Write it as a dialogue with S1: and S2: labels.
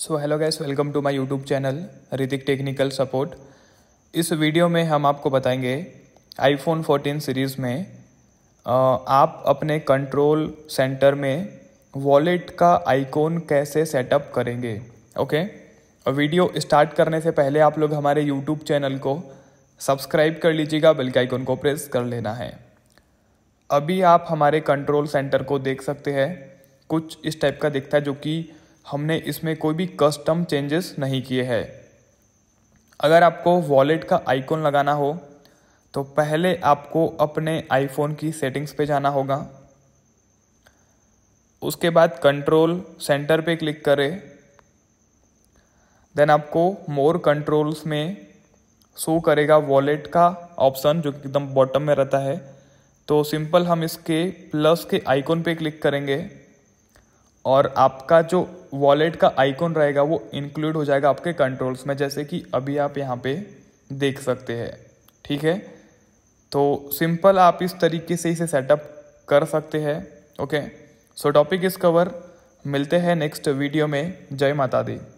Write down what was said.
S1: So hello guys welcome to my YouTube channel Ritik technical support इस video में हम आपको बताएंगे आईफोन 14 सीरीज़ में आप अपने कंट्रोल सेंटर में वॉलेट का आइकॉन कैसे सेटअप करेंगे ओके okay? वीडियो स्टार्ट करने से पहले आप लोग हमारे यूट्यूब चैनल को सब्सक्राइब कर लीजिएगा बेल के आइकॉन को प्रेस कर लेना है अभी आप हमारे कंट्रोल सेंटर को देख सकते हैं कुछ इस टाइप का दिखता है जो कि हमने इसमें कोई भी कस्टम चेंजेस नहीं किए हैं अगर आपको वॉलेट का आइकॉन लगाना हो तो पहले आपको अपने आईफोन की सेटिंग्स पे जाना होगा उसके बाद कंट्रोल सेंटर पे क्लिक करें देन आपको मोर कंट्रोल्स में शो करेगा वॉलेट का ऑप्शन जो कि एकदम बॉटम में रहता है तो सिंपल हम इसके प्लस के आइकॉन पे क्लिक करेंगे और आपका जो वॉलेट का आइकॉन रहेगा वो इंक्लूड हो जाएगा आपके कंट्रोल्स में जैसे कि अभी आप यहाँ पे देख सकते हैं ठीक है तो सिंपल आप इस तरीके से इसे सेटअप कर सकते हैं okay so topic is cover मिलते हैं नेक्स्ट वीडियो में जय माता दी